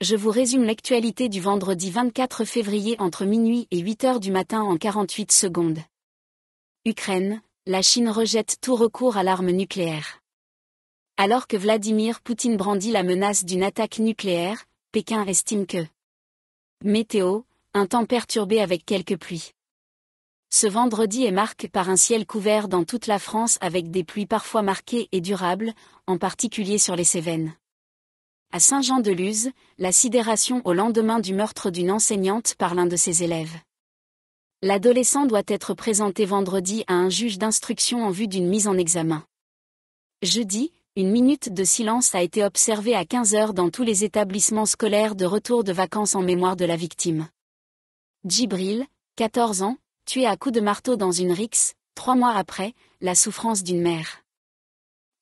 je vous résume l'actualité du vendredi 24 février entre minuit et 8 heures du matin en 48 secondes. Ukraine, la Chine rejette tout recours à l'arme nucléaire. Alors que Vladimir Poutine brandit la menace d'une attaque nucléaire, Pékin estime que météo, un temps perturbé avec quelques pluies. Ce vendredi est marqué par un ciel couvert dans toute la France avec des pluies parfois marquées et durables, en particulier sur les Cévennes. À Saint-Jean-de-Luz, la sidération au lendemain du meurtre d'une enseignante par l'un de ses élèves. L'adolescent doit être présenté vendredi à un juge d'instruction en vue d'une mise en examen. Jeudi, une minute de silence a été observée à 15 h dans tous les établissements scolaires de retour de vacances en mémoire de la victime. Djibril, 14 ans, tué à coups de marteau dans une rixe, trois mois après, la souffrance d'une mère.